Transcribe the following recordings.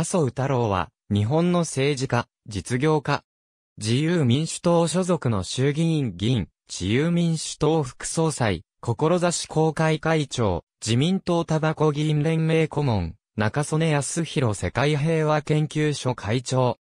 麻生太郎は、日本の政治家、実業家、自由民主党所属の衆議院議員、自由民主党副総裁、志公開会長、自民党タバコ議員連盟顧問、中曽根康弘世界平和研究所会長、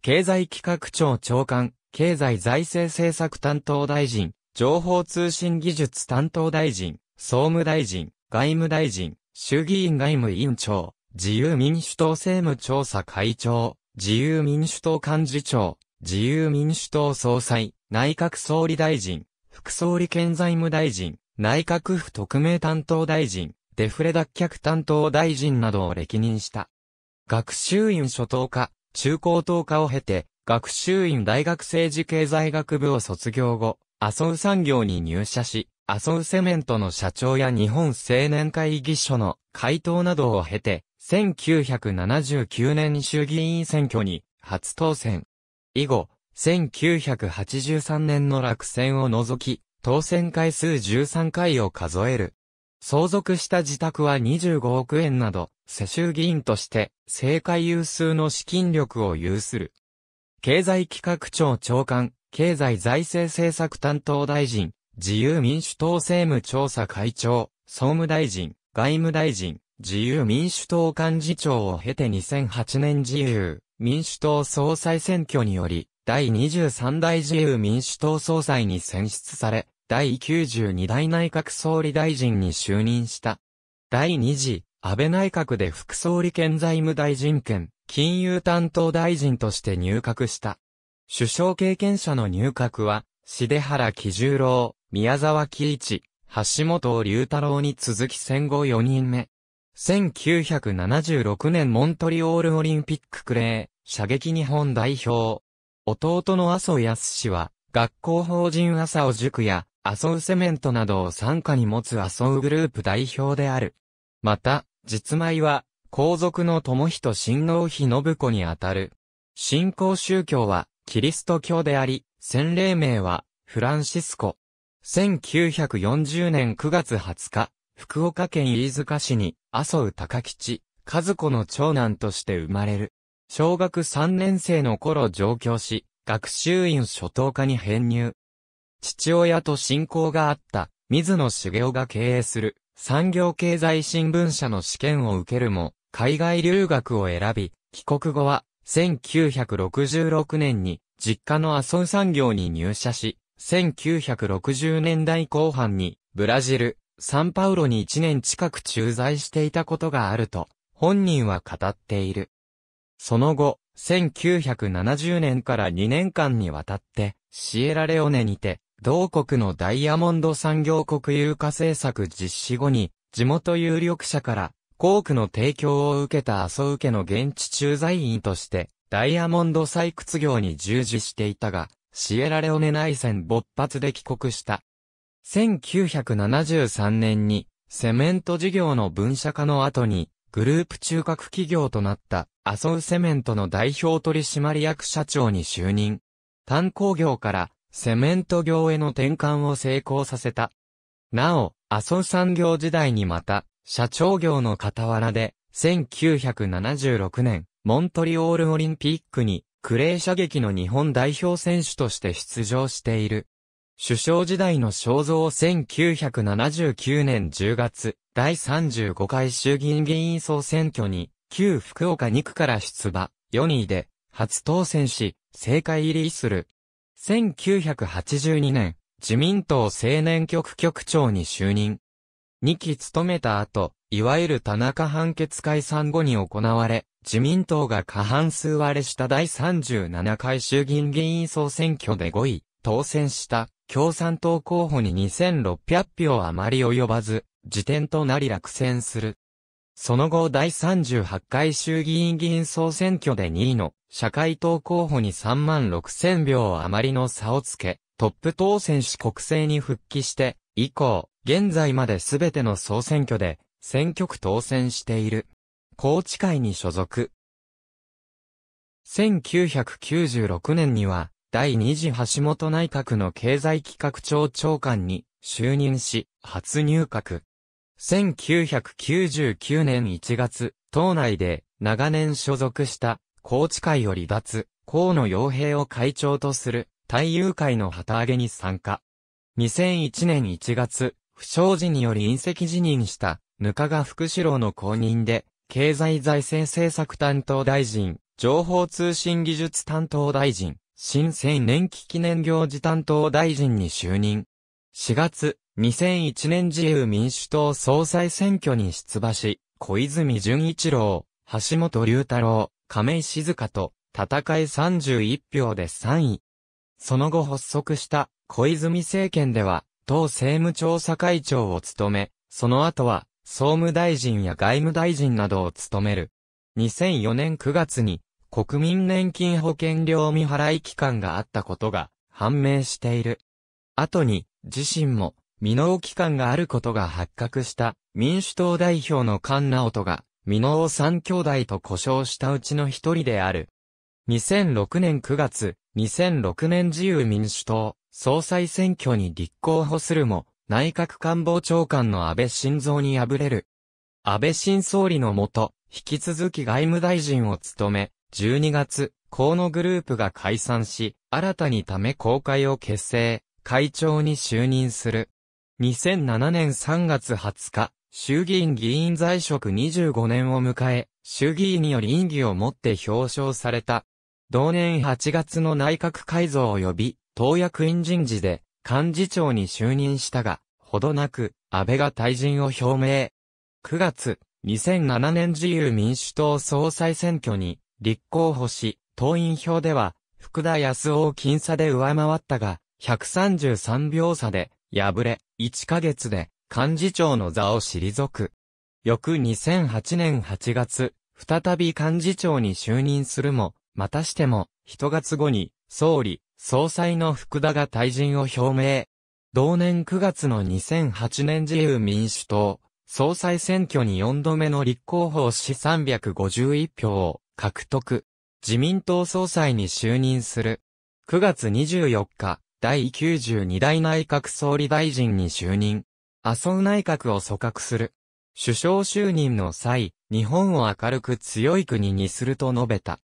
経済企画庁長官、経済財政政策担当大臣、情報通信技術担当大臣、総務大臣、外務大臣、衆議院外務委員長、自由民主党政務調査会長、自由民主党幹事長、自由民主党総裁、内閣総理大臣、副総理兼財務大臣、内閣府特命担当大臣、デフレ脱却担当大臣などを歴任した。学習院初等科、中高等科を経て、学習院大学政治経済学部を卒業後、麻生産業に入社し、麻生セメントの社長や日本青年会議所の回答などを経て、1979年衆議院選挙に初当選。以後、1983年の落選を除き、当選回数13回を数える。相続した自宅は25億円など、世襲議員として、政界有数の資金力を有する。経済企画庁長官、経済財政政策担当大臣、自由民主党政務調査会長、総務大臣、外務大臣、自由民主党幹事長を経て2008年自由民主党総裁選挙により、第23代自由民主党総裁に選出され、第92代内閣総理大臣に就任した。第2次、安倍内閣で副総理兼財務大臣兼、金融担当大臣として入閣した。首相経験者の入閣は、重原喜十郎、宮沢喜一、橋本龍太郎に続き戦後4人目。1976年モントリオールオリンピッククレー、射撃日本代表。弟の麻生康氏は、学校法人麻生塾や、麻生セメントなどを参加に持つ麻生グループ代表である。また、実前は、皇族の友人親王妃信子にあたる。信仰宗教は、キリスト教であり、洗礼名は、フランシスコ。1940年9月20日、福岡県飯塚市に、麻生高吉、和子の長男として生まれる。小学3年生の頃上京し、学習院初等科に編入。父親と親交があった、水野茂雄が経営する、産業経済新聞社の試験を受けるも、海外留学を選び、帰国後は、1966年に、実家の麻生産業に入社し、1960年代後半に、ブラジル、サンパウロに1年近く駐在していたことがあると、本人は語っている。その後、1970年から2年間にわたって、シエラレオネにて、同国のダイヤモンド産業国有化政策実施後に、地元有力者から、航空の提供を受けた麻生家の現地駐在員として、ダイヤモンド採掘業に従事していたが、シエラレオネ内戦勃発で帰国した。1973年に、セメント事業の分社化の後に、グループ中核企業となった、アソウセメントの代表取締役社長に就任。炭鉱業から、セメント業への転換を成功させた。なお、アソウ産業時代にまた、社長業の傍らで、1976年、モントリオールオリンピックに、クレー射撃の日本代表選手として出場している。首相時代の肖像1979年10月、第35回衆議院議員総選挙に、旧福岡2区から出馬、4位で、初当選し、政界入りする。1982年、自民党青年局局長に就任。2期務めた後、いわゆる田中判決解散後に行われ、自民党が過半数割れした第37回衆議院議員総選挙で5位、当選した。共産党候補に2600票余り及ばず、辞典となり落選する。その後第38回衆議院議員総選挙で2位の社会党候補に3万6000票余りの差をつけ、トップ当選し国政に復帰して、以降、現在まで全ての総選挙で、選挙区当選している。高知会に所属。1996年には、第2次橋本内閣の経済企画庁長官に就任し、初入閣。1999年1月、党内で長年所属した高知会を離脱、河野洋平を会長とする大友会の旗揚げに参加。2001年1月、不祥事により隕石辞任したぬかが福志郎の後任で、経済財政政策担当大臣、情報通信技術担当大臣、新生年期記念行事担当大臣に就任。4月、2001年自由民主党総裁選挙に出馬し、小泉純一郎、橋本龍太郎、亀井静香と、戦い31票で3位。その後発足した小泉政権では、党政務調査会長を務め、その後は、総務大臣や外務大臣などを務める。2004年9月に、国民年金保険料未払い期間があったことが判明している。後に、自身も、未納期間があることが発覚した民主党代表の菅直人が、未納三兄弟と故障したうちの一人である。2006年9月、2006年自由民主党総裁選挙に立候補するも、内閣官房長官の安倍晋三に敗れる。安倍晋総理のもと、引き続き外務大臣を務め、12月、河野グループが解散し、新たにため公会を結成、会長に就任する。2007年3月20日、衆議院議員在職25年を迎え、衆議院により院議をもって表彰された。同年8月の内閣改造及び、党役員人事で、幹事長に就任したが、ほどなく、安倍が退陣を表明。9月、2007年自由民主党総裁選挙に、立候補し、党員票では、福田康夫を僅差で上回ったが、133秒差で、敗れ、1ヶ月で、幹事長の座を退く。翌2008年8月、再び幹事長に就任するも、またしても、1月後に、総理、総裁の福田が退陣を表明。同年9月の2008年自由民主党、総裁選挙に4度目の立候補し351票を獲得。自民党総裁に就任する。9月24日、第92代内閣総理大臣に就任。麻生内閣を組閣する。首相就任の際、日本を明るく強い国にすると述べた。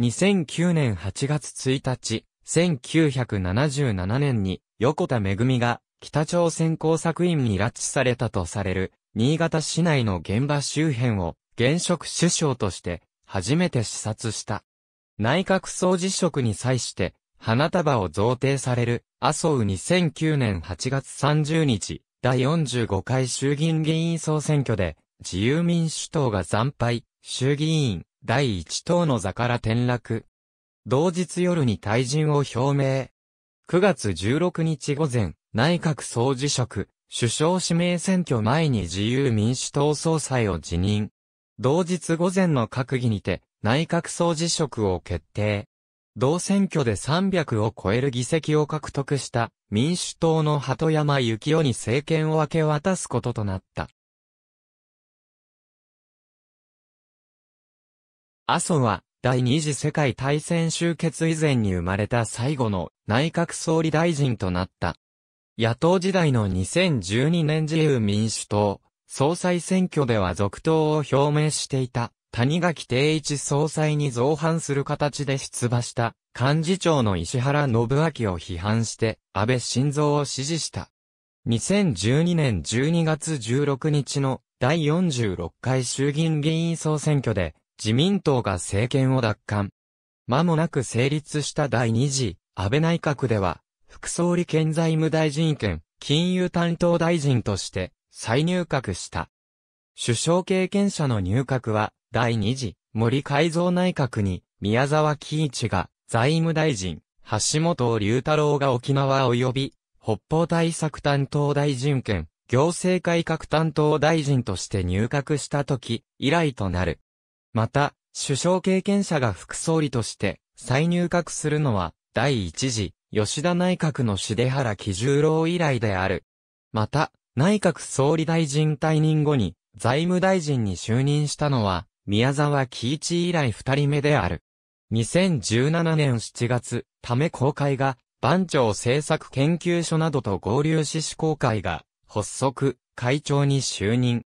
2009年8月1日、1977年に横田めぐみが北朝鮮工作員に拉致されたとされる新潟市内の現場周辺を現職首相として初めて視察した。内閣総辞職に際して、花束を贈呈される、麻生2009年8月30日、第45回衆議院議員総選挙で、自由民主党が惨敗、衆議院、第1党の座から転落。同日夜に退陣を表明。9月16日午前、内閣総辞職、首相指名選挙前に自由民主党総裁を辞任。同日午前の閣議にて、内閣総辞職を決定。同選挙で300を超える議席を獲得した民主党の鳩山幸夫に政権を明け渡すこととなった。麻生は第二次世界大戦終結以前に生まれた最後の内閣総理大臣となった。野党時代の2012年自由民主党、総裁選挙では続投を表明していた谷垣定一総裁に造反する形で出馬した幹事長の石原信明を批判して安倍晋三を支持した。2012年12月16日の第46回衆議院議員総選挙で自民党が政権を奪還。間もなく成立した第2次安倍内閣では副総理兼財務大臣兼金融担当大臣として再入閣した。首相経験者の入閣は、第2次森改造内閣に、宮沢喜一が財務大臣、橋本龍太郎が沖縄及び、北方対策担当大臣兼、行政改革担当大臣として入閣した時、以来となる。また、首相経験者が副総理として再入閣するのは、第1次吉田内閣の出原喜十郎以来である。また、内閣総理大臣退任後に財務大臣に就任したのは、宮沢喜一以来二人目である。2017年7月、ため公会が、番長政策研究所などと合流し試行会が、発足、会長に就任。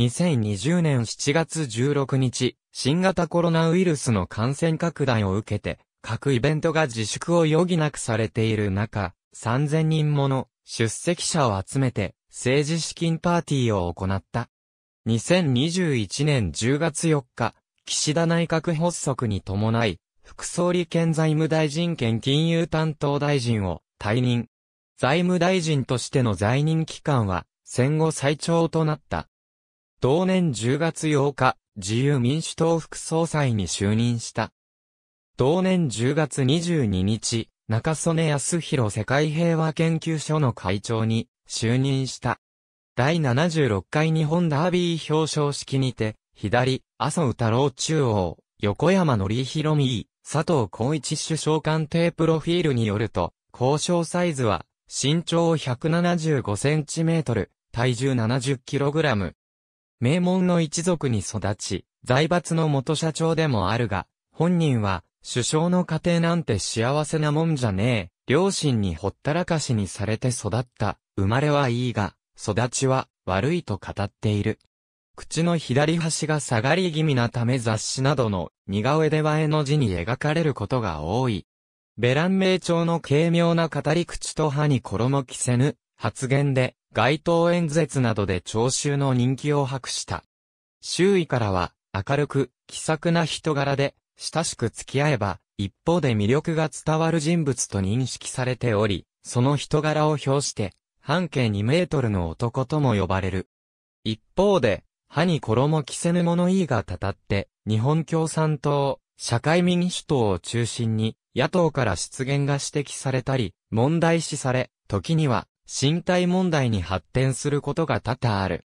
2020年7月16日、新型コロナウイルスの感染拡大を受けて、各イベントが自粛を余儀なくされている中、3000人もの出席者を集めて、政治資金パーティーを行った。2021年10月4日、岸田内閣発足に伴い、副総理兼財務大臣兼金融担当大臣を退任。財務大臣としての在任期間は戦後最長となった。同年10月8日、自由民主党副総裁に就任した。同年10月22日、中曽根康弘世界平和研究所の会長に就任した。第76回日本ダービー表彰式にて、左、麻生太郎中央、横山則弘美、佐藤光一首相官邸プロフィールによると、交渉サイズは、身長175センチメートル、体重70キログラム。名門の一族に育ち、財閥の元社長でもあるが、本人は、首相の家庭なんて幸せなもんじゃねえ、両親にほったらかしにされて育った、生まれはいいが、育ちは悪いと語っている。口の左端が下がり気味なため雑誌などの似顔絵では絵の字に描かれることが多い。ベラン名調の軽妙な語り口と歯に衣着せぬ発言で街頭演説などで聴衆の人気を博した。周囲からは明るく気さくな人柄で親しく付き合えば一方で魅力が伝わる人物と認識されており、その人柄を表して、半径2メートルの男とも呼ばれる。一方で、歯に衣着せぬ物言いがたたって、日本共産党、社会民主党を中心に、野党から出現が指摘されたり、問題視され、時には、身体問題に発展することが多々ある。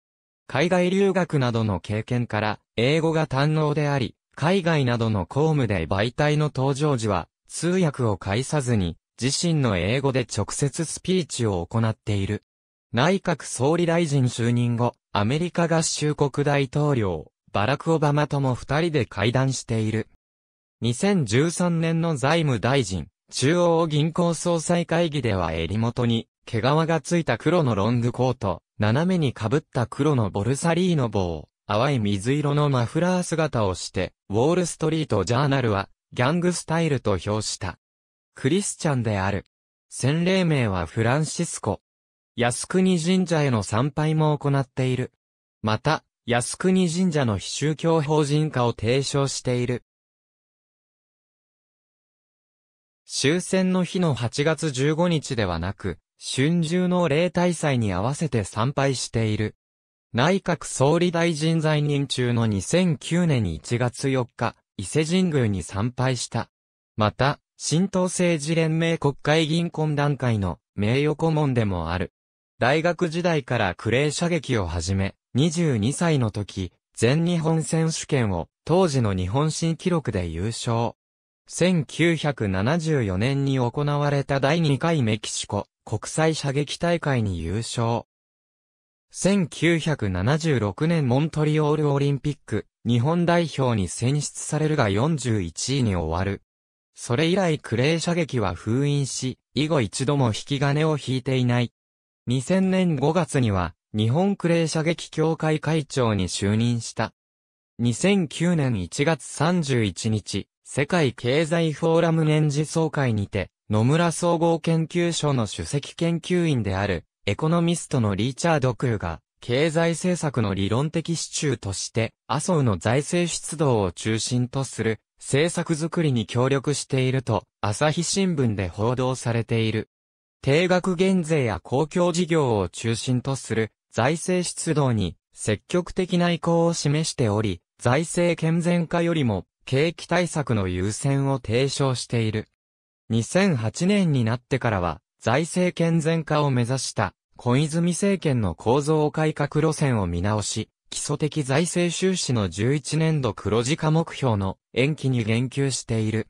海外留学などの経験から、英語が堪能であり、海外などの公務で媒体の登場時は、通訳を介さずに、自身の英語で直接スピーチを行っている。内閣総理大臣就任後、アメリカ合衆国大統領、バラク・オバマとも二人で会談している。2013年の財務大臣、中央銀行総裁会議では襟元に、毛皮がついた黒のロングコート、斜めに被った黒のボルサリーノ帽、淡い水色のマフラー姿をして、ウォールストリートジャーナルは、ギャングスタイルと評した。クリスチャンである。洗礼名はフランシスコ。靖国神社への参拝も行っている。また、靖国神社の非宗教法人化を提唱している。終戦の日の8月15日ではなく、春秋の例大祭に合わせて参拝している。内閣総理大臣在任中の2009年1月4日、伊勢神宮に参拝した。また、新党政治連盟国会議員懇談会の名誉顧問でもある。大学時代からクレー射撃を始め、22歳の時、全日本選手権を当時の日本新記録で優勝。1974年に行われた第2回メキシコ国際射撃大会に優勝。1976年モントリオールオリンピック、日本代表に選出されるが41位に終わる。それ以来クレー射撃は封印し、以後一度も引き金を引いていない。2000年5月には、日本クレー射撃協会会長に就任した。2009年1月31日、世界経済フォーラム年次総会にて、野村総合研究所の主席研究員である、エコノミストのリーチャード・クーが、経済政策の理論的支柱として、麻生の財政出動を中心とする政策づくりに協力していると、朝日新聞で報道されている。定額減税や公共事業を中心とする財政出動に積極的な意向を示しており、財政健全化よりも景気対策の優先を提唱している。2008年になってからは財政健全化を目指した小泉政権の構造改革路線を見直し、基礎的財政収支の11年度黒字化目標の延期に言及している。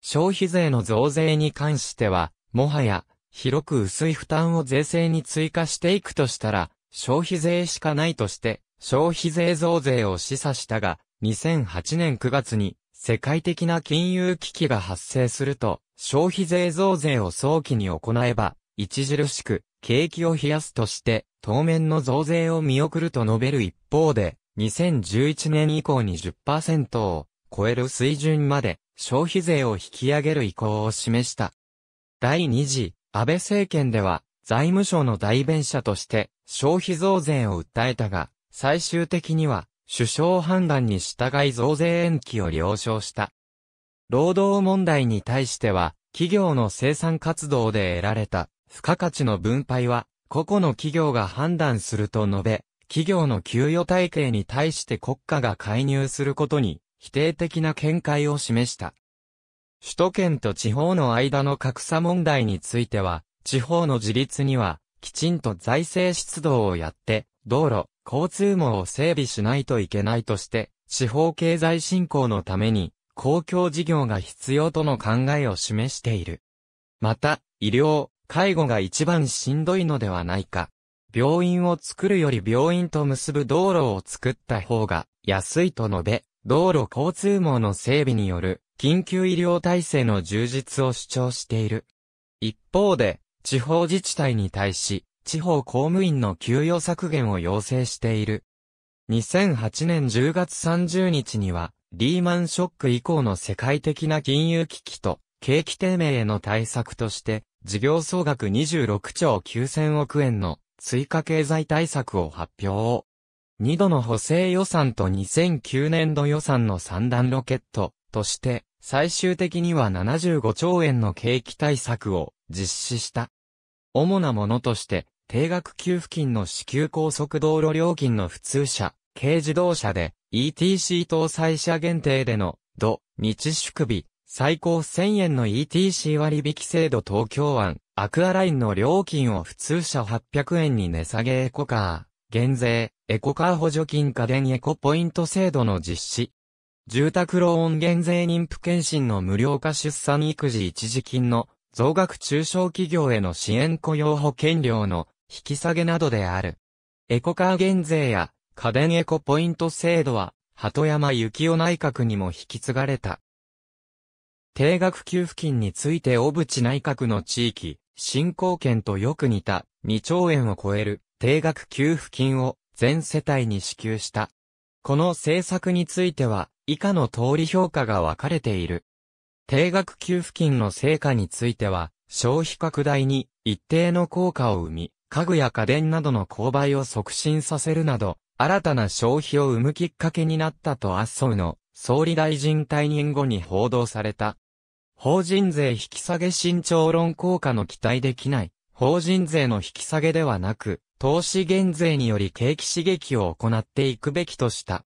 消費税の増税に関しては、もはや、広く薄い負担を税制に追加していくとしたら、消費税しかないとして、消費税増税を示唆したが、2008年9月に世界的な金融危機が発生すると、消費税増税を早期に行えば、著しく景気を冷やすとして、当面の増税を見送ると述べる一方で、2011年以降に10%を超える水準まで消費税を引き上げる意向を示した。第2次安倍政権では財務省の代弁者として消費増税を訴えたが、最終的には首相判断に従い増税延期を了承した。労働問題に対しては企業の生産活動で得られた付加価値の分配は、個々の企業が判断すると述べ、企業の給与体系に対して国家が介入することに、否定的な見解を示した。首都圏と地方の間の格差問題については、地方の自立には、きちんと財政出動をやって、道路、交通網を整備しないといけないとして、地方経済振興のために、公共事業が必要との考えを示している。また、医療、介護が一番しんどいのではないか。病院を作るより病院と結ぶ道路を作った方が安いと述べ、道路交通網の整備による緊急医療体制の充実を主張している。一方で、地方自治体に対し、地方公務員の給与削減を要請している。2008年10月30日には、リーマンショック以降の世界的な金融危機と、景気低迷への対策として、事業総額26兆9000億円の追加経済対策を発表。2度の補正予算と2009年度予算の三段ロケットとして、最終的には75兆円の景気対策を実施した。主なものとして、定額給付金の支給高速道路料金の普通車、軽自動車で ETC 搭載車限定での土、日祝日、最高1000円の ETC 割引制度東京湾、アクアラインの料金を普通車800円に値下げエコカー、減税、エコカー補助金家電エコポイント制度の実施。住宅ローン減税妊婦検診の無料化出産育児一時金の増額中小企業への支援雇用保険料の引き下げなどである。エコカー減税や家電エコポイント制度は鳩山幸夫内閣にも引き継がれた。定額給付金について小渕内閣の地域、振興権とよく似た2兆円を超える定額給付金を全世帯に支給した。この政策については以下の通り評価が分かれている。定額給付金の成果については消費拡大に一定の効果を生み、家具や家電などの購買を促進させるなど、新たな消費を生むきっかけになったと麻生の総理大臣退任後に報道された。法人税引き下げ慎重論効果の期待できない、法人税の引き下げではなく、投資減税により景気刺激を行っていくべきとした。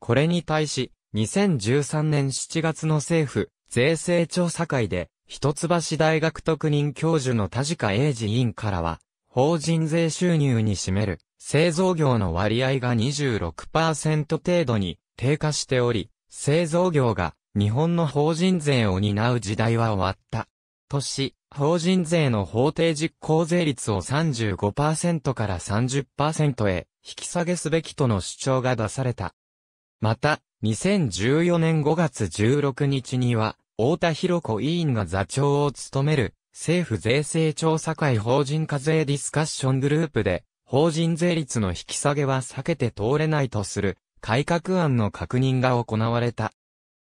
これに対し、2013年7月の政府、税制調査会で、一橋大学特任教授の田塚英二委員からは、法人税収入に占める製造業の割合が26%程度に低下しており、製造業が日本の法人税を担う時代は終わった。とし、法人税の法定実行税率を35%から30%へ引き下げすべきとの主張が出された。また、2014年5月16日には、太田博子委員が座長を務める、政府税制調査会法人課税ディスカッショングループで、法人税率の引き下げは避けて通れないとする、改革案の確認が行われた。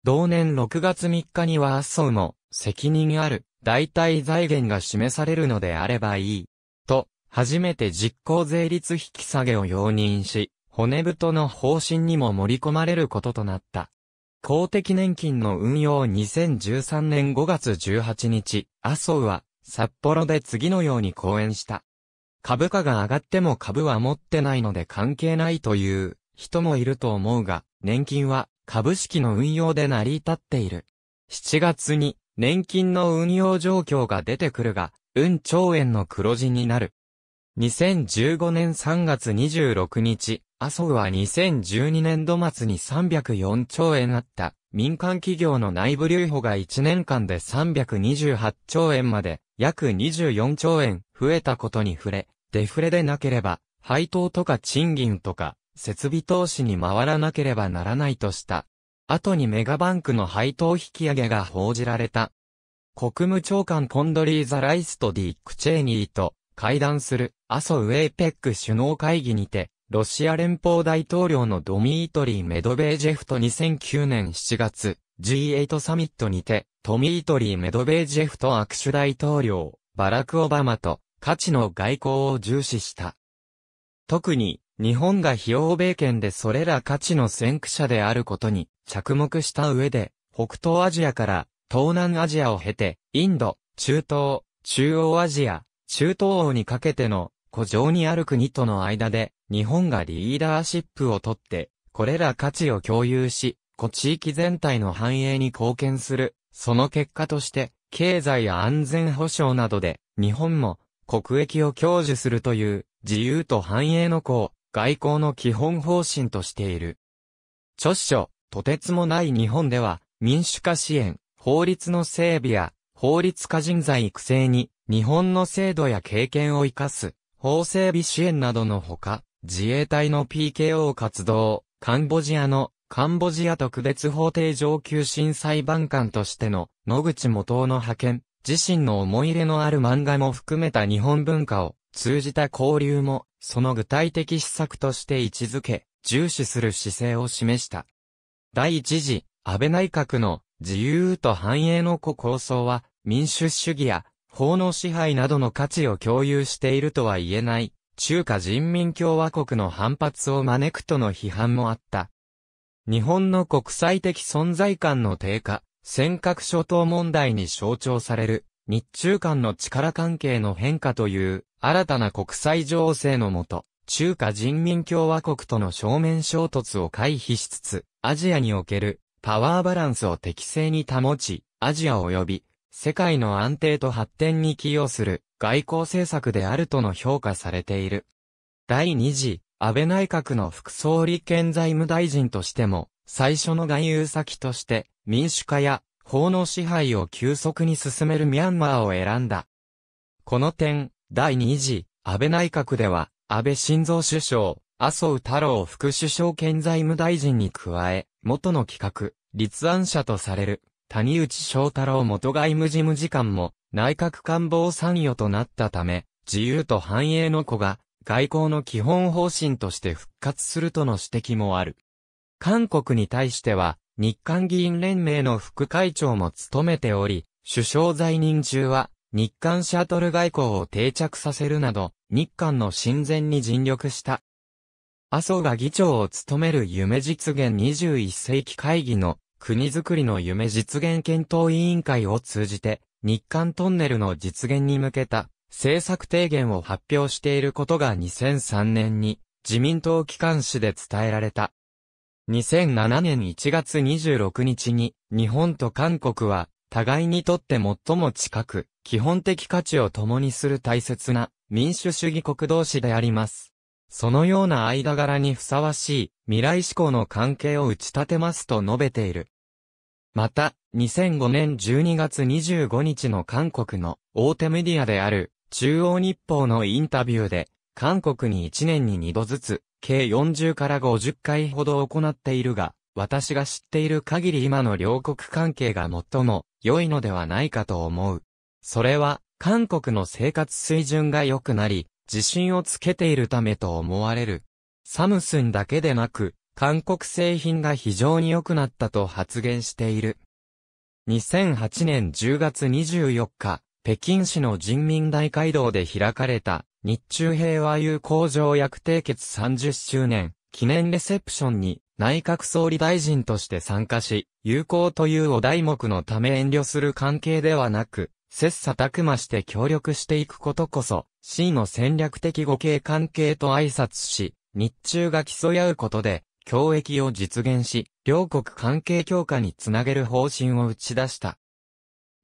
同年6月3日には麻生も、責任ある代替財源が示されるのであればいい。と、初めて実行税率引き下げを容認し、骨太の方針にも盛り込まれることとなった。公的年金の運用2013年5月18日、麻生は札幌で次のように講演した。株価が上がっても株は持ってないので関係ないという人もいると思うが、年金は株式の運用で成り立っている。7月に年金の運用状況が出てくるが、運兆円の黒字になる。2015年3月26日、麻生は2012年度末に304兆円あった民間企業の内部留保が1年間で328兆円まで約24兆円増えたことに触れ、デフレでなければ配当とか賃金とか設備投資に回らなければならないとした。後にメガバンクの配当引き上げが報じられた。国務長官コンドリーザ・ライスとディック・チェーニーと会談するアソウェイペック首脳会議にて、ロシア連邦大統領のドミートリー・メドベージェフと2009年7月 G8 サミットにて、トミートリー・メドベージェフと握手大統領、バラク・オバマと価値の外交を重視した。特に日本が非欧米圏でそれら価値の先駆者であることに着目した上で、北東アジアから東南アジアを経て、インド、中東、中央アジア、中東欧にかけての古城にある国との間で、日本がリーダーシップをとって、これら価値を共有し、古地域全体の繁栄に貢献する、その結果として、経済や安全保障などで、日本も国益を享受するという、自由と繁栄の子を外交の基本方針としている。著書、とてつもない日本では、民主化支援、法律の整備や、法律家人材育成に、日本の制度や経験を活かす、法整備支援などのほか、自衛隊の PKO 活動、カンボジアの、カンボジア特別法廷上級審裁判官としての、野口元夫の派遣、自身の思い入れのある漫画も含めた日本文化を通じた交流もその具体的施策として位置づけ、重視する姿勢を示した。第一次、安倍内閣の自由と繁栄の子構想は、民主主義や法の支配などの価値を共有しているとは言えない、中華人民共和国の反発を招くとの批判もあった。日本の国際的存在感の低下、尖閣諸島問題に象徴される、日中間の力関係の変化という、新たな国際情勢のもと、中華人民共和国との正面衝突を回避しつつ、アジアにおけるパワーバランスを適正に保ち、アジア及び世界の安定と発展に寄与する外交政策であるとの評価されている。第二次安倍内閣の副総理兼財務大臣としても、最初の外遊先として民主化や法の支配を急速に進めるミャンマーを選んだ。この点、第2次、安倍内閣では、安倍晋三首相、麻生太郎副首相兼財務大臣に加え、元の企画、立案者とされる、谷内翔太郎元外務事務次官も、内閣官房参与となったため、自由と繁栄の子が、外交の基本方針として復活するとの指摘もある。韓国に対しては、日韓議員連盟の副会長も務めており、首相在任中は、日韓シャトル外交を定着させるなど、日韓の親善に尽力した。麻生が議長を務める夢実現21世紀会議の国づくりの夢実現検討委員会を通じて、日韓トンネルの実現に向けた政策提言を発表していることが2003年に自民党機関紙で伝えられた。2007年1月26日に日本と韓国は互いにとって最も近く、基本的価値を共にする大切な民主主義国同士であります。そのような間柄にふさわしい未来志向の関係を打ち立てますと述べている。また、2005年12月25日の韓国の大手メディアである中央日報のインタビューで、韓国に1年に2度ずつ、計40から50回ほど行っているが、私が知っている限り今の両国関係が最も良いのではないかと思う。それは、韓国の生活水準が良くなり、自信をつけているためと思われる。サムスンだけでなく、韓国製品が非常に良くなったと発言している。2008年10月24日、北京市の人民大会堂で開かれた日中平和友好条約締結30周年記念レセプションに内閣総理大臣として参加し、友好というお題目のため遠慮する関係ではなく、切磋琢磨して協力していくことこそ、真の戦略的互恵関係と挨拶し、日中が競い合うことで、教益を実現し、両国関係強化につなげる方針を打ち出した。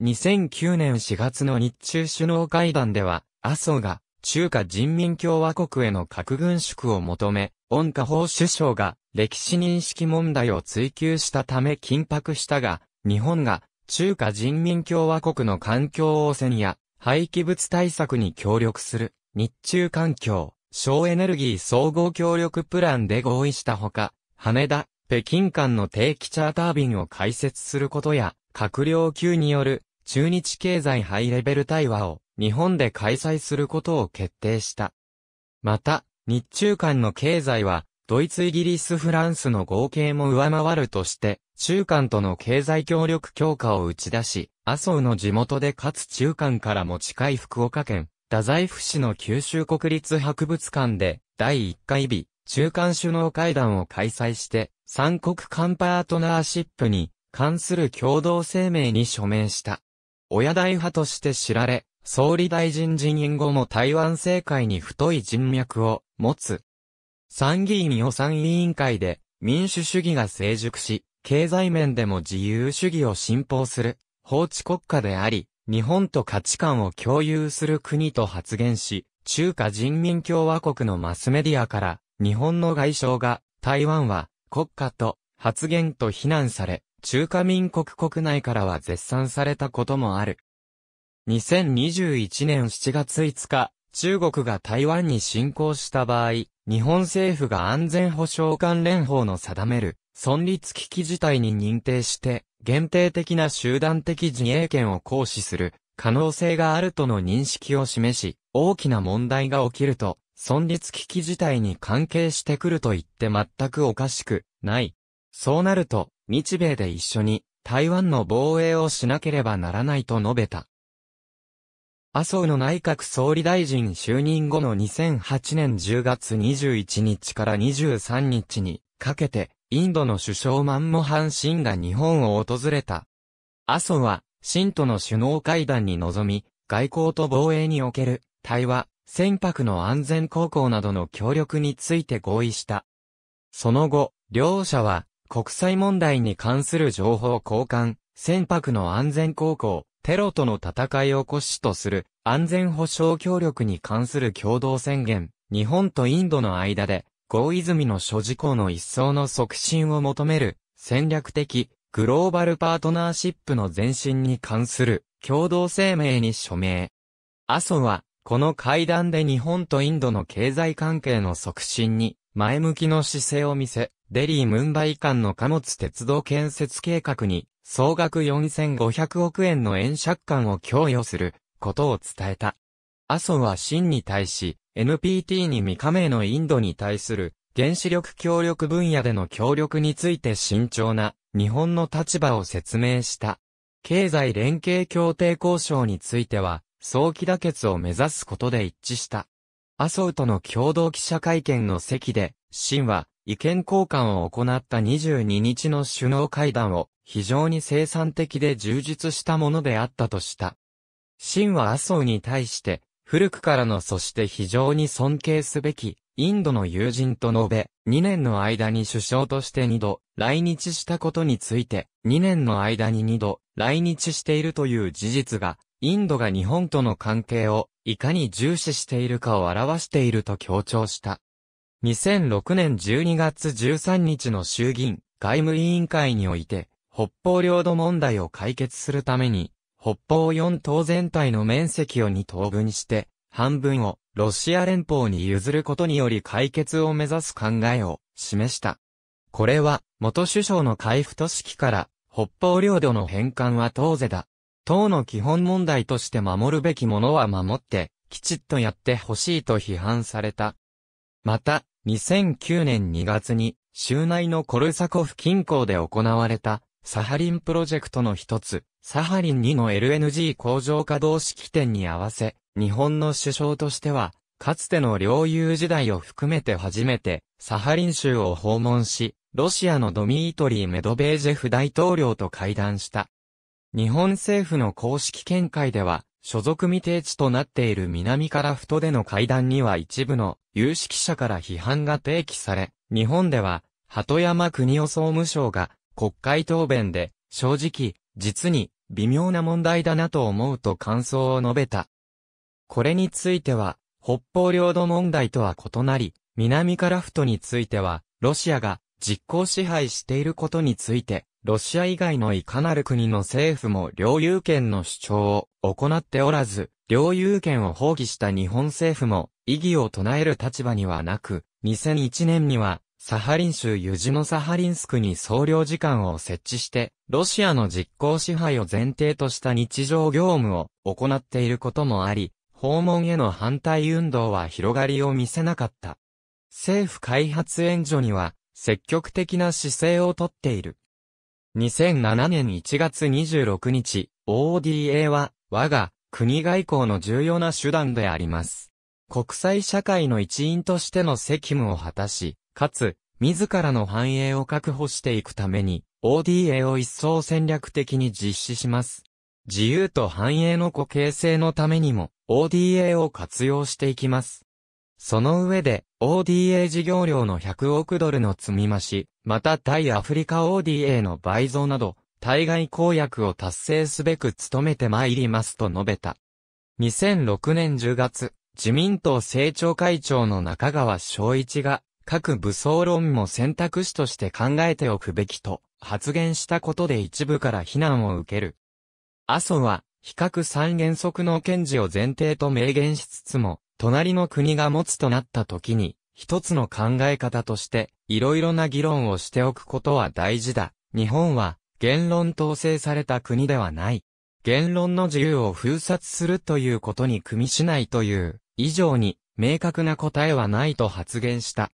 2009年4月の日中首脳会談では、麻生が中華人民共和国への核軍縮を求め、温家宝首相が歴史認識問題を追求したため緊迫したが、日本が中華人民共和国の環境汚染や廃棄物対策に協力する日中環境省エネルギー総合協力プランで合意したほか、羽田、北京間の定期チャーター便を開設することや、閣僚級による中日経済ハイレベル対話を日本で開催することを決定した。また、日中間の経済は、ドイツイギリスフランスの合計も上回るとして、中間との経済協力強化を打ち出し、麻生の地元でかつ中間からも近い福岡県、太宰府市の九州国立博物館で、第1回日、中間首脳会談を開催して、三国間パートナーシップに関する共同声明に署名した。親大派として知られ、総理大臣辞任後も台湾政界に太い人脈を持つ。参議院予算委員会で民主主義が成熟し、経済面でも自由主義を信奉する法治国家であり、日本と価値観を共有する国と発言し、中華人民共和国のマスメディアから日本の外相が台湾は国家と発言と非難され、中華民国国内からは絶賛されたこともある。2021年7月5日、中国が台湾に侵攻した場合、日本政府が安全保障関連法の定める、存立危機事態に認定して、限定的な集団的自衛権を行使する可能性があるとの認識を示し、大きな問題が起きると、存立危機事態に関係してくると言って全くおかしくないそうなると、日米で一緒に台湾の防衛をしなければならないと述べた。麻生の内閣総理大臣就任後の2008年10月21日から23日にかけて、インドの首相マンモハン・シンが日本を訪れた。麻生は、シンとの首脳会談に臨み、外交と防衛における対話、船舶の安全航行などの協力について合意した。その後、両者は国際問題に関する情報交換、船舶の安全航行、テロとの戦いを骨子とする安全保障協力に関する共同宣言、日本とインドの間で、合意済みの諸事項の一層の促進を求める戦略的グローバルパートナーシップの前進に関する共同声明に署名。阿蘇は、この会談で日本とインドの経済関係の促進に前向きの姿勢を見せ、デリー・ムンバイ間の貨物鉄道建設計画に、総額4500億円の円借款を供与することを伝えた。麻生は真に対し、NPT に未加盟のインドに対する原子力協力分野での協力について慎重な日本の立場を説明した。経済連携協定交渉については、早期妥結を目指すことで一致した。麻生との共同記者会見の席で、秦は意見交換を行った22日の首脳会談を非常に生産的で充実したものであったとした。秦は麻生に対して、古くからのそして非常に尊敬すべき、インドの友人と述べ、2年の間に首相として2度来日したことについて、2年の間に2度来日しているという事実が、インドが日本との関係をいかに重視しているかを表していると強調した。2006年12月13日の衆議院外務委員会において、北方領土問題を解決するために、北方四島全体の面積を2等分して、半分をロシア連邦に譲ることにより解決を目指す考えを示した。これは元首相の海部都市から北方領土の返還は当然だ党の基本問題として守るべきものは守って、きちっとやってほしいと批判された。また、2009年2月に、州内のコルサコフ近郊で行われた、サハリンプロジェクトの一つ、サハリン2の LNG 工場稼働式典に合わせ、日本の首相としては、かつての領有時代を含めて初めて、サハリン州を訪問し、ロシアのドミートリー・メドベージェフ大統領と会談した。日本政府の公式見解では、所属未定地となっている南フ太での会談には一部の有識者から批判が提起され、日本では、鳩山国夫総務省が国会答弁で、正直、実に微妙な問題だなと思うと感想を述べた。これについては、北方領土問題とは異なり、南カラフトについては、ロシアが実効支配していることについて、ロシア以外のいかなる国の政府も領有権の主張を行っておらず、領有権を放棄した日本政府も異議を唱える立場にはなく、2001年にはサハリン州ユジノサハリンスクに総領事館を設置して、ロシアの実効支配を前提とした日常業務を行っていることもあり、訪問への反対運動は広がりを見せなかった。政府開発援助には積極的な姿勢をとっている。2007年1月26日、ODA は、我が国外交の重要な手段であります。国際社会の一員としての責務を果たし、かつ、自らの繁栄を確保していくために、ODA を一層戦略的に実施します。自由と繁栄の固形性のためにも、ODA を活用していきます。その上で、ODA 事業量の100億ドルの積み増し、また対アフリカ ODA の倍増など、対外公約を達成すべく努めてまいりますと述べた。2006年10月、自民党政調会長の中川昭一が、各武装論も選択肢として考えておくべきと発言したことで一部から非難を受ける。麻生は、比較三原則の堅持を前提と明言しつつも、隣の国が持つとなった時に、一つの考え方として、いろいろな議論をしておくことは大事だ。日本は、言論統制された国ではない。言論の自由を封殺するということに組みしないという、以上に、明確な答えはないと発言した。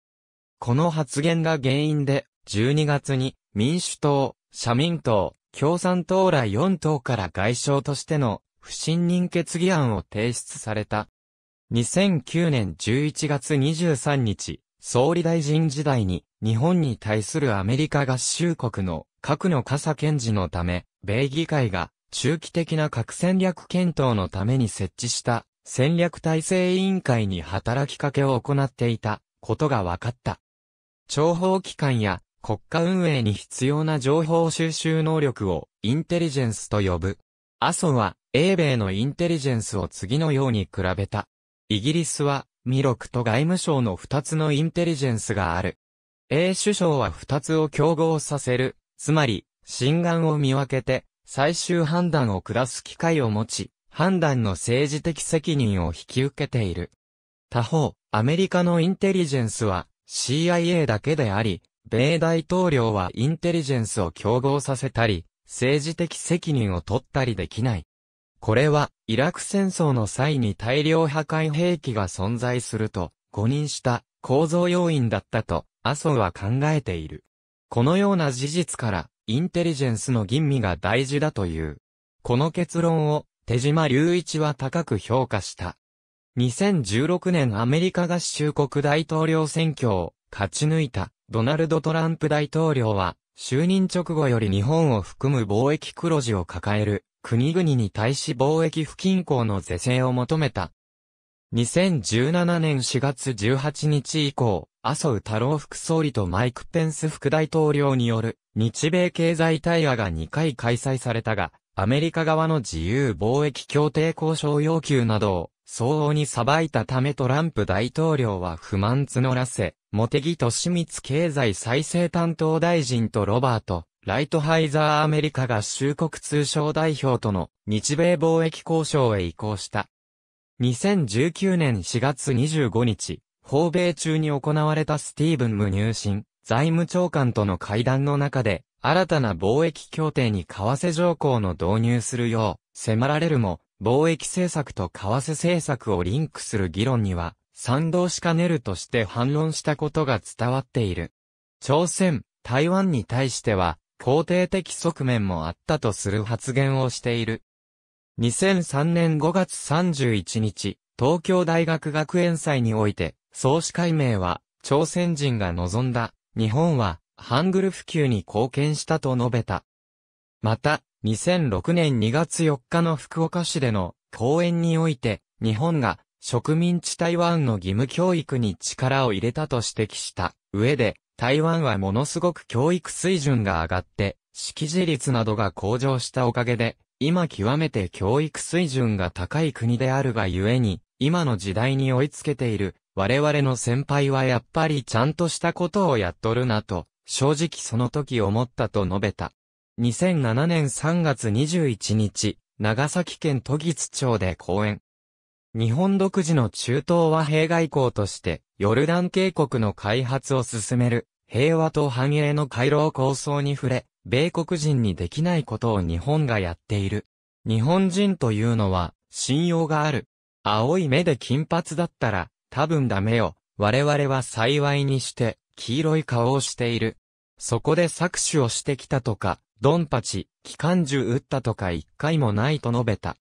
この発言が原因で、12月に、民主党、社民党、共産党ら4党から外相としての不信任決議案を提出された。2009年11月23日、総理大臣時代に、日本に対するアメリカ合衆国の核の傘検事のため、米議会が中期的な核戦略検討のために設置した戦略体制委員会に働きかけを行っていたことが分かった。諜報機関や国家運営に必要な情報収集能力をインテリジェンスと呼ぶ。アソは英米のインテリジェンスを次のように比べた。イギリスはミロクと外務省の二つのインテリジェンスがある。A 首相は二つを競合させる、つまり、心眼を見分けて、最終判断を下す機会を持ち、判断の政治的責任を引き受けている。他方、アメリカのインテリジェンスは CIA だけであり、米大統領はインテリジェンスを競合させたり、政治的責任を取ったりできない。これは、イラク戦争の際に大量破壊兵器が存在すると、誤認した構造要因だったと、麻生は考えている。このような事実から、インテリジェンスの吟味が大事だという。この結論を、手島隆一は高く評価した。2016年アメリカ合衆国大統領選挙を勝ち抜いたドナルド・トランプ大統領は就任直後より日本を含む貿易黒字を抱える国々に対し貿易不均衡の是正を求めた。2017年4月18日以降、麻生太郎副総理とマイク・ペンス副大統領による日米経済対話が2回開催されたが、アメリカ側の自由貿易協定交渉要求などを相応に裁いたためトランプ大統領は不満募らせ、茂木敏光経済再生担当大臣とロバート、ライトハイザーアメリカが衆国通商代表との日米貿易交渉へ移行した。2019年4月25日、訪米中に行われたスティーブン・ム入信、財務長官との会談の中で、新たな貿易協定に為替条項の導入するよう迫られるも、貿易政策と為替政策をリンクする議論には、賛同しかねるとして反論したことが伝わっている。朝鮮、台湾に対しては、肯定的側面もあったとする発言をしている。2003年5月31日、東京大学学園祭において、創始解明は、朝鮮人が望んだ、日本は、ハングル普及に貢献したと述べた。また、2006年2月4日の福岡市での講演において、日本が植民地台湾の義務教育に力を入れたと指摘した上で、台湾はものすごく教育水準が上がって、識字率などが向上したおかげで、今極めて教育水準が高い国であるがゆえに、今の時代に追いつけている、我々の先輩はやっぱりちゃんとしたことをやっとるなと、正直その時思ったと述べた。2007年3月21日、長崎県都議津町で講演。日本独自の中東和平外交として、ヨルダン渓谷の開発を進める、平和と繁栄の回廊構想に触れ、米国人にできないことを日本がやっている。日本人というのは、信用がある。青い目で金髪だったら、多分ダメよ。我々は幸いにして、黄色い顔をしている。そこで搾取をしてきたとか、ドンパチ、機関銃撃ったとか一回もないと述べた。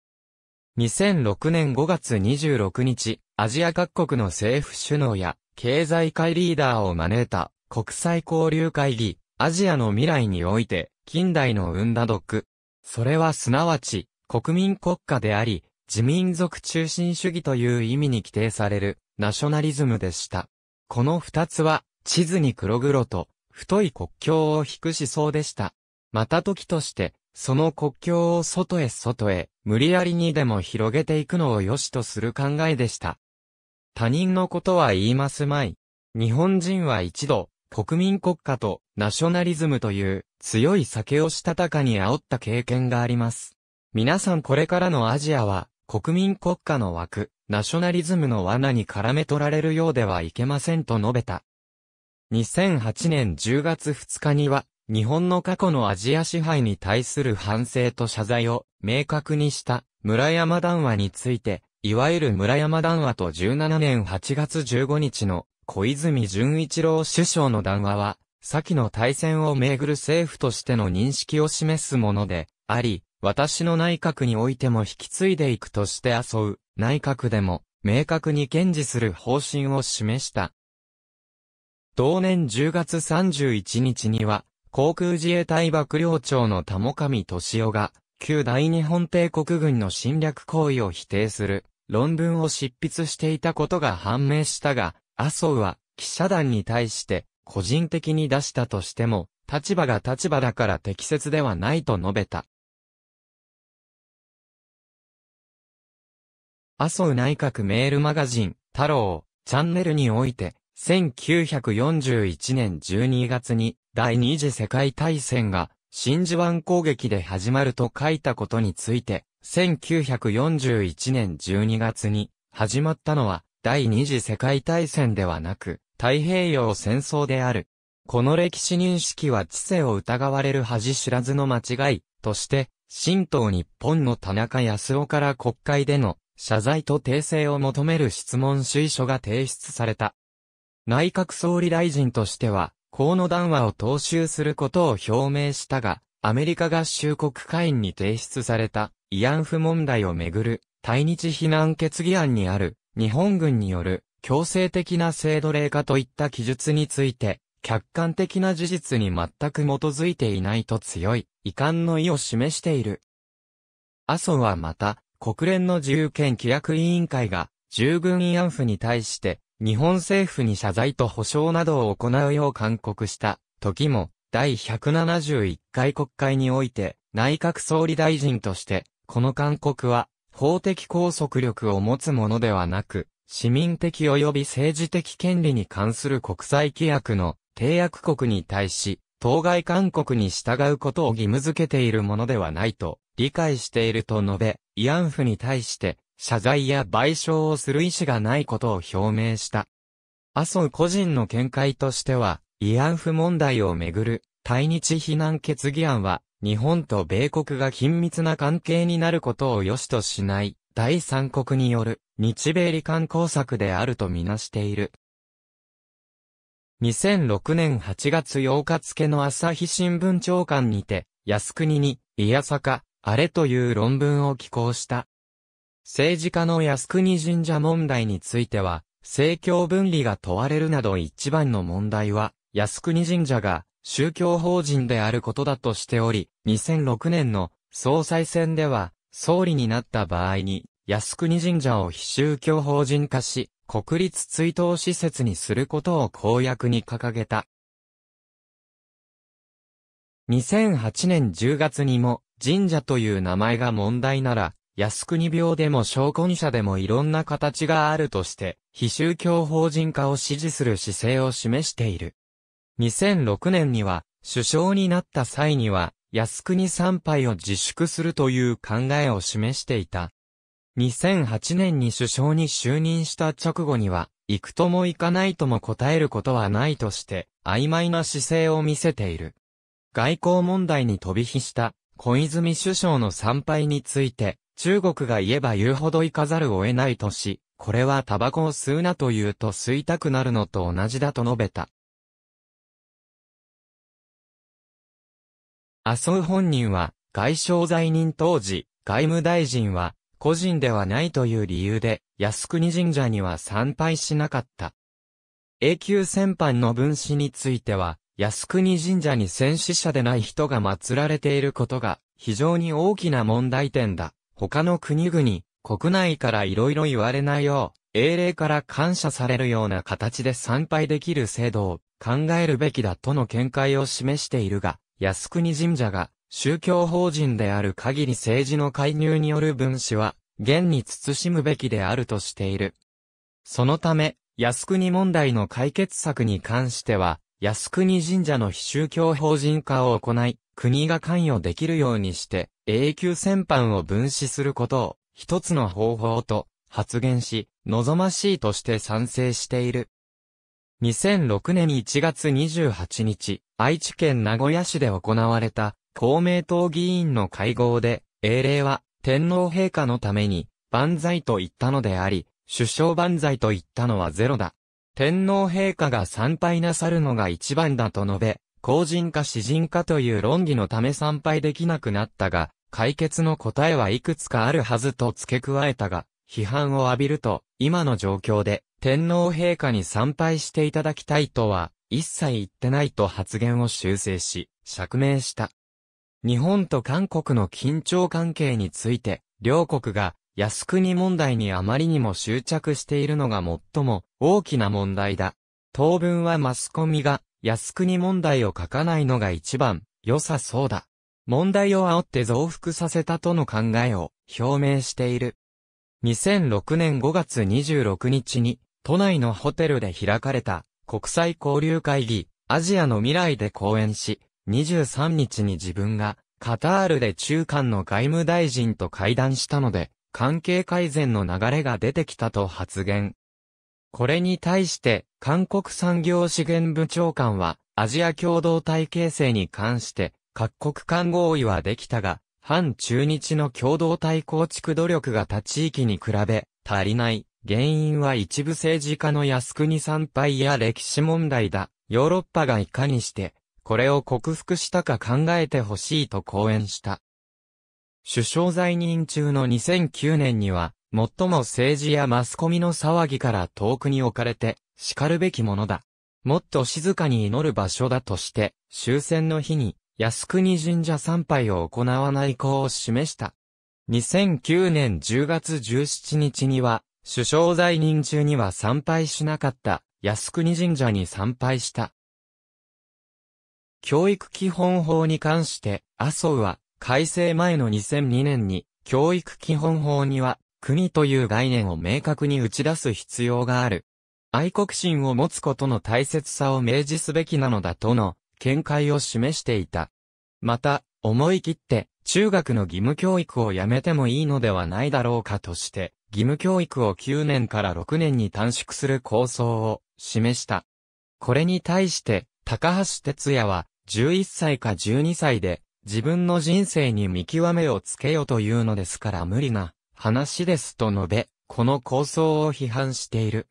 2006年5月26日、アジア各国の政府首脳や経済界リーダーを招いた国際交流会議、アジアの未来において近代の生んだ毒。それはすなわち国民国家であり、自民族中心主義という意味に規定されるナショナリズムでした。この二つは地図に黒黒と太い国境を引く思想でした。また時としてその国境を外へ外へ、無理やりにでも広げていくのを良しとする考えでした。他人のことは言いますまい。日本人は一度、国民国家とナショナリズムという強い酒をしたたかに煽った経験があります。皆さんこれからのアジアは国民国家の枠、ナショナリズムの罠に絡め取られるようではいけませんと述べた。2008年10月2日には日本の過去のアジア支配に対する反省と謝罪を明確にした村山談話について、いわゆる村山談話と17年8月15日の小泉純一郎首相の談話は、先の大戦をめぐる政府としての認識を示すものであり、私の内閣においても引き継いでいくとして遊う、内閣でも明確に堅持する方針を示した。同年10月31日には、航空自衛隊幕僚長の田上俊夫が、旧大日本帝国軍の侵略行為を否定する論文を執筆していたことが判明したが、麻生は記者団に対して個人的に出したとしても、立場が立場だから適切ではないと述べた。麻生内閣メールマガジン、太郎、チャンネルにおいて、1941年12月に、第二次世界大戦が真珠湾攻撃で始まると書いたことについて、1941年12月に始まったのは第二次世界大戦ではなく太平洋戦争である。この歴史認識は知性を疑われる恥知らずの間違いとして、新党日本の田中康夫から国会での謝罪と訂正を求める質問主意書が提出された。内閣総理大臣としては、河野談話を踏襲することを表明したが、アメリカ合衆国会員に提出された慰安婦問題をめぐる対日非難決議案にある日本軍による強制的な制度例化といった記述について客観的な事実に全く基づいていないと強い遺憾の意を示している。麻生はまた国連の自由権規約委員会が従軍慰安婦に対して日本政府に謝罪と保証などを行うよう勧告した時も、第171回国会において、内閣総理大臣として、この勧告は、法的拘束力を持つものではなく、市民的及び政治的権利に関する国際規約の締約国に対し、当該勧告に従うことを義務付けているものではないと理解していると述べ、慰安婦に対して謝罪や賠償をする意思がないことを表明した。麻生個人の見解としては、慰安婦問題をめぐる対日非難決議案は、日本と米国が緊密な関係になることを良しとしない、第三国による日米離間工作であるとみなしている。2006年8月8日付の朝日新聞長官にて、靖国に、いやさか、あれという論文を寄稿した。政治家の靖国神社問題については、政教分離が問われるなど一番の問題は、靖国神社が宗教法人であることだとしており、2006年の総裁選では、総理になった場合に、靖国神社を非宗教法人化し、国立追悼施設にすることを公約に掲げた。2008年10月にも、神社という名前が問題なら、靖国病でも昇魂者でもいろんな形があるとして、非宗教法人化を支持する姿勢を示している。2006年には、首相になった際には、靖国参拝を自粛するという考えを示していた。2008年に首相に就任した直後には、行くとも行かないとも答えることはないとして、曖昧な姿勢を見せている。外交問題に飛び火した、小泉首相の参拝について、中国が言えば言うほど行かざるを得ないとし、これはタバコを吸うなと言うと吸いたくなるのと同じだと述べた。麻生本人は、外相在任当時、外務大臣は、個人ではないという理由で、靖国神社には参拝しなかった。永久戦犯の分子については、靖国神社に戦死者でない人が祀られていることが、非常に大きな問題点だ。他の国々、国内から色々言われないよう、英霊から感謝されるような形で参拝できる制度を考えるべきだとの見解を示しているが、靖国神社が宗教法人である限り政治の介入による分子は、現に慎むべきであるとしている。そのため、靖国問題の解決策に関しては、靖国神社の非宗教法人化を行い、国が関与できるようにして、永久戦犯を分子することを、一つの方法と発言し、望ましいとして賛成している。2006年1月28日、愛知県名古屋市で行われた公明党議員の会合で、英霊は天皇陛下のために万歳と言ったのであり、首相万歳と言ったのはゼロだ。天皇陛下が参拝なさるのが一番だと述べ、公人か詩人かという論議のため参拝できなくなったが、解決の答えはいくつかあるはずと付け加えたが、批判を浴びると、今の状況で、天皇陛下に参拝していただきたいとは、一切言ってないと発言を修正し、釈明した。日本と韓国の緊張関係について、両国が、靖国問題にあまりにも執着しているのが最も大きな問題だ。当分はマスコミが靖国問題を書かないのが一番良さそうだ。問題を煽って増幅させたとの考えを表明している。2006年5月26日に都内のホテルで開かれた国際交流会議アジアの未来で講演し、23日に自分がカタールで中間の外務大臣と会談したので、関係改善の流れが出てきたと発言。これに対して、韓国産業資源部長官は、アジア共同体形成に関して、各国間合意はできたが、反中日の共同体構築努力が他地域に比べ、足りない。原因は一部政治家の靖国参拝や歴史問題だ。ヨーロッパがいかにして、これを克服したか考えてほしいと講演した。首相在任中の2009年には、最も政治やマスコミの騒ぎから遠くに置かれて、叱るべきものだ。もっと静かに祈る場所だとして、終戦の日に、靖国神社参拝を行わない行を示した。2009年10月17日には、首相在任中には参拝しなかった靖国神社に参拝した。教育基本法に関して、麻生は改正前の2002年に教育基本法には国という概念を明確に打ち出す必要がある。愛国心を持つことの大切さを明示すべきなのだとの見解を示していた。また、思い切って中学の義務教育をやめてもいいのではないだろうかとして、義務教育を9年から6年に短縮する構想を示した。これに対して、高橋哲也は11歳か12歳で自分の人生に見極めをつけよというのですから無理な話ですと述べ、この構想を批判している。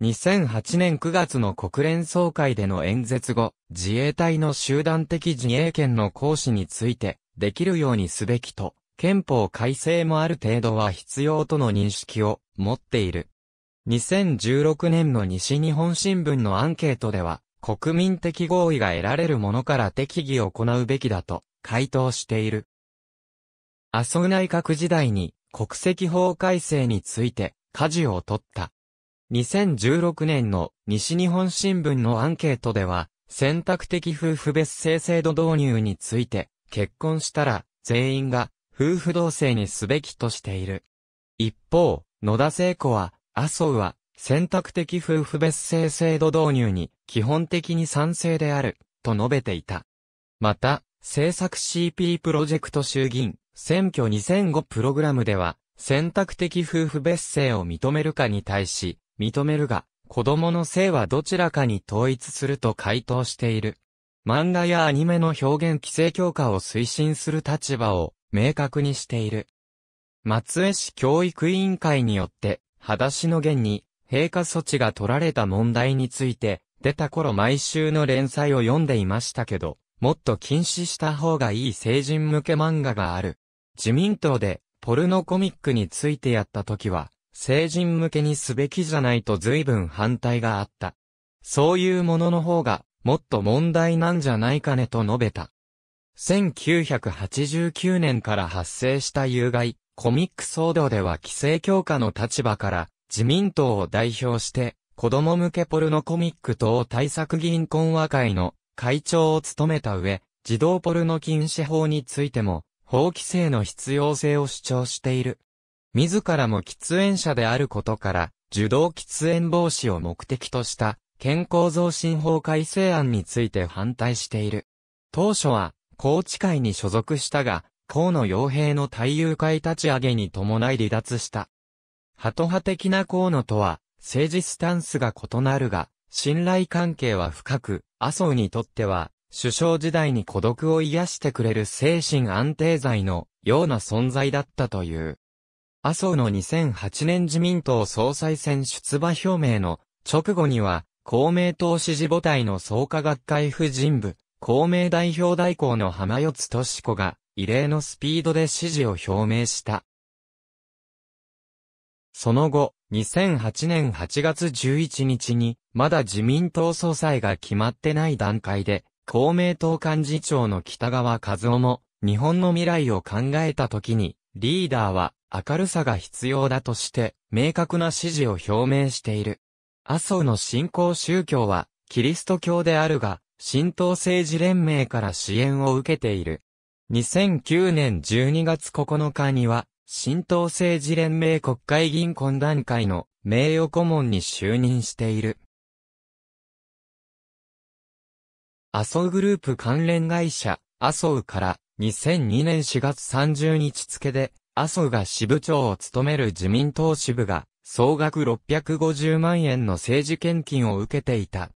2008年9月の国連総会での演説後、自衛隊の集団的自衛権の行使について、できるようにすべきと、憲法改正もある程度は必要との認識を持っている。2016年の西日本新聞のアンケートでは、国民的合意が得られるものから適宜を行うべきだと回答している。麻生内閣時代に国籍法改正について、舵を取った。2016年の西日本新聞のアンケートでは、選択的夫婦別姓制度導入について、結婚したら全員が夫婦同姓にすべきとしている。一方、野田聖子は、麻生は、選択的夫婦別姓制度導入に基本的に賛成である、と述べていた。また、政策 CP プロジェクト衆議院選挙2005プログラムでは、選択的夫婦別姓を認めるかに対し、認めるが、子供の性はどちらかに統一すると回答している。漫画やアニメの表現規制強化を推進する立場を明確にしている。松江市教育委員会によって、裸足の源に閉化措置が取られた問題について、出た頃毎週の連載を読んでいましたけど、もっと禁止した方がいい成人向け漫画がある。自民党で、ポルノコミックについてやった時は、成人向けにすべきじゃないと随分反対があった。そういうものの方が、もっと問題なんじゃないかねと述べた。1989年から発生した有害、コミック騒動では規制強化の立場から、自民党を代表して、子供向けポルノコミック等対策議員懇話会の会長を務めた上、児童ポルノ禁止法についても、法規制の必要性を主張している。自らも喫煙者であることから、受動喫煙防止を目的とした健康増進法改正案について反対している。当初は、高知会に所属したが、河野洋平の対友会立ち上げに伴い離脱した。ハト派的な河野とは、政治スタンスが異なるが、信頼関係は深く、麻生にとっては、首相時代に孤独を癒してくれる精神安定剤のような存在だったという。麻生の2008年自民党総裁選出馬表明の直後には、公明党支持母体の創価学会婦人部、公明代表代行の浜四つ敏子が、異例のスピードで支持を表明した。その後、2008年8月11日に、まだ自民党総裁が決まってない段階で、公明党幹事長の北川和夫も、日本の未来を考えたときに、リーダーは明るさが必要だとして、明確な指示を表明している。麻生の新興宗教は、キリスト教であるが、新党政治連盟から支援を受けている。2009年12月9日には、新党政治連盟国会議員懇談会の名誉顧問に就任している。麻生グループ関連会社、麻生から2002年4月30日付で、麻生が支部長を務める自民党支部が、総額650万円の政治献金を受けていた。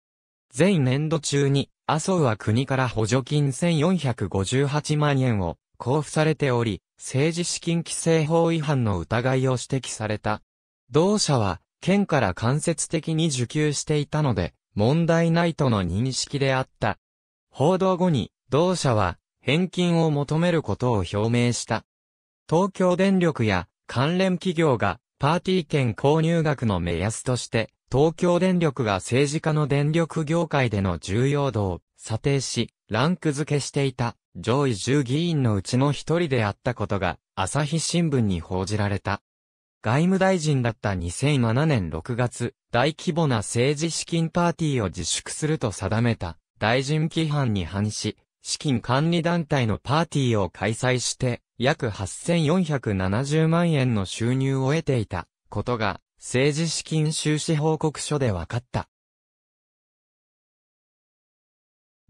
前年度中に、麻生は国から補助金1458万円を交付されており、政治資金規正法違反の疑いを指摘された。同社は、県から間接的に受給していたので、問題ないとの認識であった。報道後に、同社は、返金を求めることを表明した。東京電力や関連企業がパーティー券購入額の目安として、東京電力が政治家の電力業界での重要度を査定し、ランク付けしていた上位10議員のうちの一人であったことが、朝日新聞に報じられた。外務大臣だった2007年6月、大規模な政治資金パーティーを自粛すると定めた大臣規範に反し、資金管理団体のパーティーを開催して、約8470万円の収入を得ていたことが、政治資金収支報告書で分かった。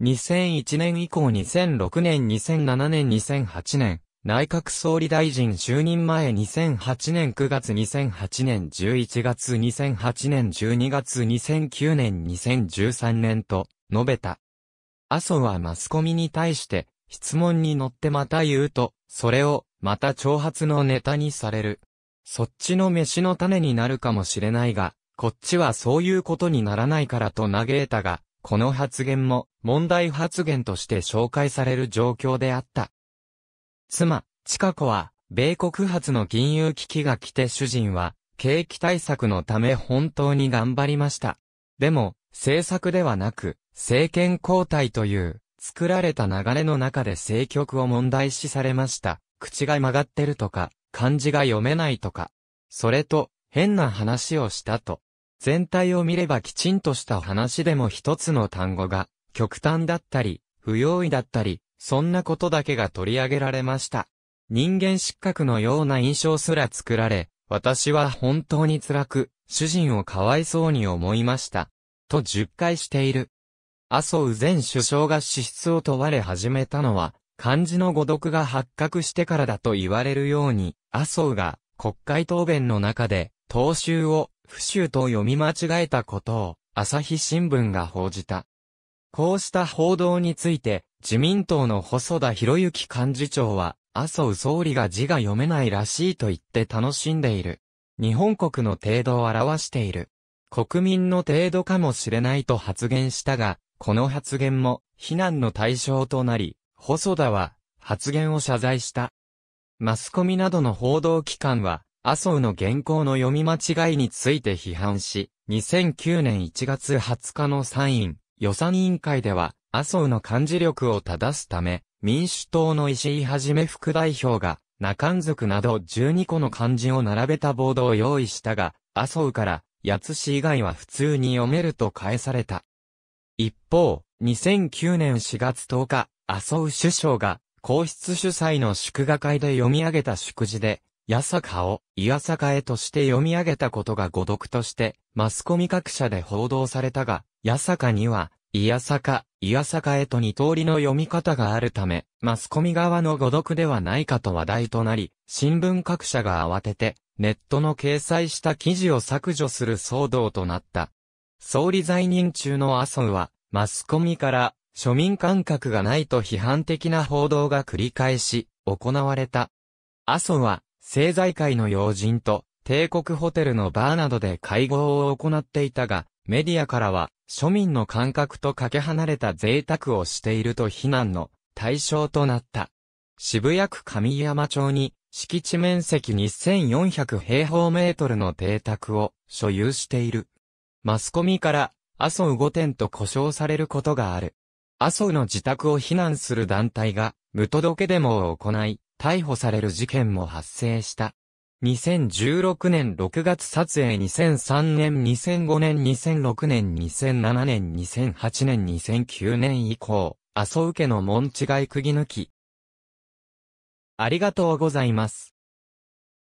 2001年以降2006年2007年2008年内閣総理大臣就任前2008年9月2008年11月2008年12月2009年2013年と述べた。麻生はマスコミに対して質問に乗ってまた言うと、それをまた挑発のネタにされる。そっちの飯の種になるかもしれないが、こっちはそういうことにならないからと嘆いたが、この発言も問題発言として紹介される状況であった。妻、近子は、米国発の金融危機が来て主人は、景気対策のため本当に頑張りました。でも、政策ではなく、政権交代という、作られた流れの中で政局を問題視されました。口が曲がってるとか、漢字が読めないとか。それと、変な話をしたと。全体を見ればきちんとした話でも一つの単語が、極端だったり、不用意だったり、そんなことだけが取り上げられました。人間失格のような印象すら作られ、私は本当に辛く、主人をかわいそうに思いました。と10回している。麻生前首相が資質を問われ始めたのは、漢字の誤読が発覚してからだと言われるように、麻生が国会答弁の中で、党衆を不衆と読み間違えたことを、朝日新聞が報じた。こうした報道について、自民党の細田博之幹事長は、麻生総理が字が読めないらしいと言って楽しんでいる。日本国の程度を表している。国民の程度かもしれないと発言したが、この発言も非難の対象となり、細田は発言を謝罪した。マスコミなどの報道機関は、麻生の原稿の読み間違いについて批判し、2009年1月20日の参院予算委員会では、麻生の幹事力を正すため、民主党の石井はじめ副代表が、中ん族など12個の漢字を並べたボードを用意したが、麻生から、八つ以外は普通に読めると返された。一方、2009年4月10日、麻生首相が、皇室主催の祝賀会で読み上げた祝辞で、や坂を、い坂さとして読み上げたことが誤読として、マスコミ各社で報道されたが、や坂には、イやサカ、イやサカへと二通りの読み方があるため、マスコミ側の誤読ではないかと話題となり、新聞各社が慌てて、ネットの掲載した記事を削除する騒動となった。総理在任中の麻生は、マスコミから、庶民感覚がないと批判的な報道が繰り返し、行われた。麻生は、政財界の要人と帝国ホテルのバーなどで会合を行っていたが、メディアからは庶民の感覚とかけ離れた贅沢をしていると非難の対象となった。渋谷区上山町に敷地面積2400平方メートルの邸宅を所有している。マスコミから麻生御殿と呼称されることがある。麻生の自宅を非難する団体が無届けデモを行い、逮捕される事件も発生した。2016年6月撮影2003年2005年2006年2007年2008年2009年以降、麻生家の門違い釘抜き。ありがとうございます。